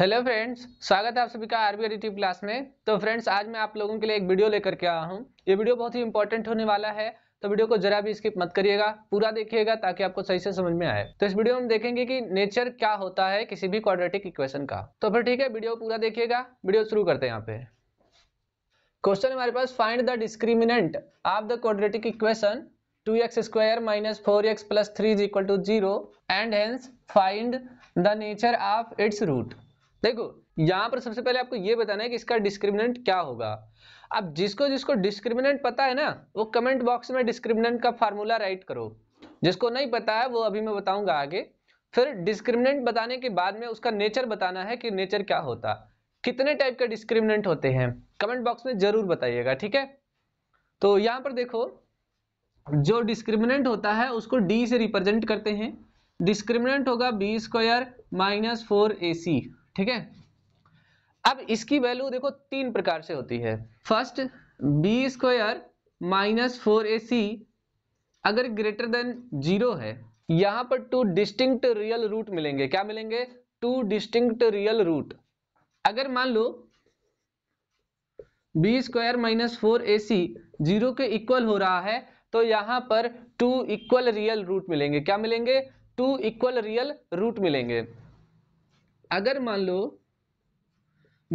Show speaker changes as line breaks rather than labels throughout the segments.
hello friends स्वागत है आप सभी का आरबीआर यूट्यूब क्लास में तो फ्रेंड्स आज मैं आप लोगों के लिए एक वीडियो लेकर के आया हूं ये वीडियो बहुत ही इंपॉर्टेंट होने वाला है तो वीडियो को जरा भी स्किप मत करिएगा पूरा देखिएगा ताकि आपको सही से समझ में आए तो इस वीडियो में हम देखेंगे कि नेचर क्या होता है किसी भी क्वाड्रेटिक इक्वेशन का तो फिर ठीक है वीडियो पूरा देखिएगा वीडियो शुरू करते हैं यहाँ पे क्वेश्चन हमारे पास find the discriminant of the quadratic equation two x square minus four x plus three is equal to zero and hence find the nature of its root देखो यहां पर सबसे पहले आपको यह बताना है कि इसका डिस्क्रिमिनेंट क्या होगा अब जिसको जिसको डिस्क्रिमिनेंट पता है ना वो कमेंट बॉक्स में डिस्क्रिमिनेंट का फार्मूला राइट करो जिसको नहीं पता है वो अभी मैं बताऊंगा आगे फिर डिस्क्रिमिनेंट बताने के बाद में उसका नेचर बताना है कि नेचर क्या होता कितने टाइप के डिस्क्रिमिनेंट होते हैं कमेंट बॉक्स में जरूर बताइएगा ठीक है तो यहां पर देखो जो डिस्क्रिमिनेंट होता है उसको डी से रिप्रेजेंट करते हैं डिस्क्रिमिनेंट होगा b square minus four a c ठीक है अब इसकी वैल्यू देखो तीन प्रकार से होती है first b square minus four a c अगर ग्रेटर देन जीरो है यहां पर टू डिस्टिंक्ट रियल रूट मिलेंगे क्या मिलेंगे टू डिस्टिंक्ट रियल रूट अगर मान लो b square minus four a c zero के इक्वल हो रहा है तो यहां पर टू इक्वल रियल रूट मिलेंगे क्या मिलेंगे टू इक्वल रियल रूट मिलेंगे अगर मान लो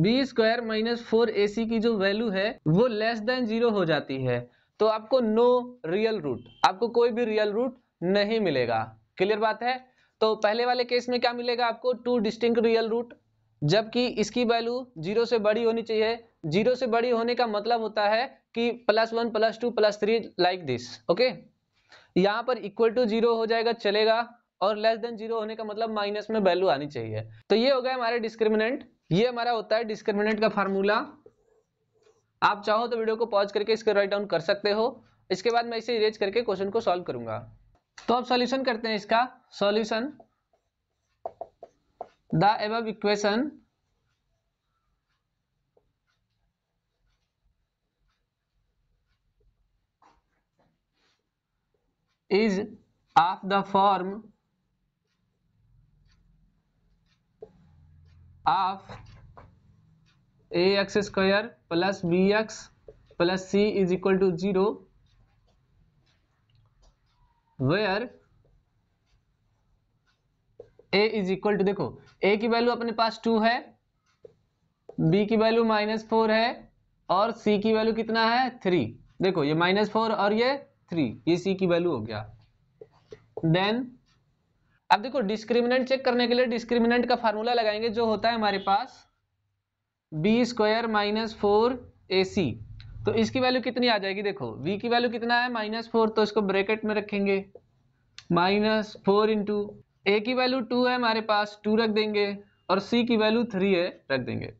b square minus four a c की जो वैल्यू है वो लेस देन जीरो हो जाती है तो आपको नो रियल रूट आपको कोई भी रियल रूट नहीं मिलेगा क्लियर बात है तो पहले वाले केस में क्या मिलेगा आपको टू डिस्टिंग रियल रूट जबकि इसकी वैल्यू जीरो से बड़ी होनी चाहिए जीरो से बड़ी होने का मतलब होता है कि plus one plus two plus three like this okay यहां पर इक्वल टू जीरो हो जाएगा चलेगा और लेस देन जीरो होने का मतलब माइनस में वैल्यू आनी चाहिए तो ये हो गया हमारे डिस्क्रिमिनेंट ये हमारा होता है डिस्क्रिमिनेंट का फार्मूला आप चाहो तो वीडियो को पॉज करके इसको राइट डाउन कर सकते हो इसके बाद मैं इसे इरेज करके क्वेश्चन को सॉल्व करूंगा तो अब सॉल्यूशन करते हैं इसका solution the above equation is of the form of a x square plus b x plus c is equal to zero where a is equal to देखो ए की वैल्यू अपने पास टू है बी की value minus four है और सी की value कितना है थ्री देखो ये माइनस फोर और ये थ्री ये सी की वैल्यू हो गया देन अब देखो डिस्क्रिमिनेंट चेक करने के लिए डिस्क्रिमिनेंट का फार्मूला लगाएंगे जो होता है हमारे पास b square minus four a c तो इसकी वैल्यू कितनी आ जाएगी देखो v की वैल्यू कितना है माइनस फोर तो इसको ब्रैकेट में रखेंगे माइनस फोर इंटू ए की वैल्यू टू है हमारे पास टू रख देंगे और c की वैल्यू थ्री है रख देंगे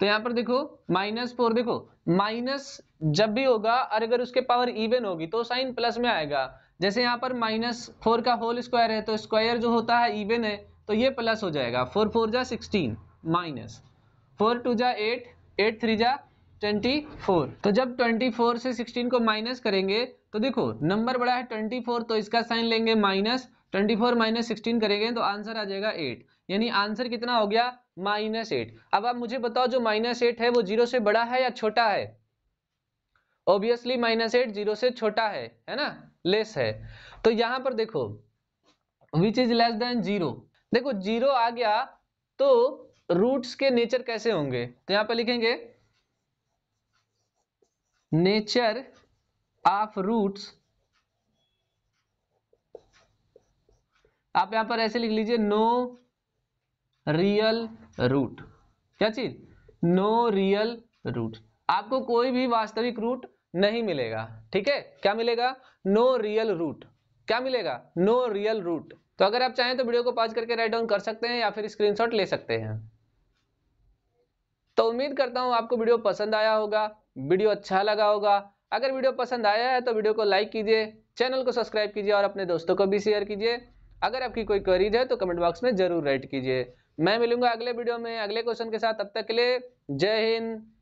तो यहां पर देखो माइनस फोर देखो माइनस जब भी होगा और अगर उसके पावर इवन होगी तो साइन प्लस में आएगा जैसे यहां पर माइनस फोर का होल स्क्वायर है तो स्क्वायर जो होता है इवन है तो ये प्लस हो जाएगा फोर फोर जा सिक्सटीन माइनस फोर टू जा एट एट थ्री जा ट्वेंटी फोर तो जब ट्वेंटी फोर से सिक्सटीन को माइनस करेंगे तो देखो नंबर बड़ा है ट्वेंटी फोर तो इसका साइन लेंगे minus twenty four minus sixteen करेंगे तो आंसर आ जाएगा एट यानी आंसर कितना हो गया माइनस एट अब आप मुझे बताओ जो माइनस एट है वो जीरो से बड़ा है या छोटा है ऑब्वियसली माइनस एट जीरो से छोटा है है ना लेस है तो यहां पर देखो which is less than zero देखो जीरो आ गया तो रूट्स के नेचर कैसे होंगे तो यहां पर लिखेंगे नेचर ऑफ रूट्स आप यहां पर ऐसे लिख लीजिए नो रियल रूट क्या चीज नो रियल रूट आपको कोई भी वास्तविक रूट नहीं मिलेगा ठीक है क्या मिलेगा नो रियल रूट क्या मिलेगा नो रियल रूट तो अगर आप चाहें तो वीडियो को पॉज करके राइट डाउन कर सकते हैं या फिर स्क्रीनशॉट ले सकते हैं तो उम्मीद करता हूं आपको वीडियो पसंद आया होगा वीडियो अच्छा लगा होगा अगर वीडियो पसंद आया है तो वीडियो को लाइक कीजिए चैनल को सब्सक्राइब कीजिए और अपने दोस्तों को भी शेयर कीजिए अगर आपकी कोई क्वेरीज है तो कमेंट बॉक्स में जरूर राइट कीजिए मैं मिलूंगा अगले वीडियो में अगले क्वेश्चन के साथ तब तक के लिए जय हिंद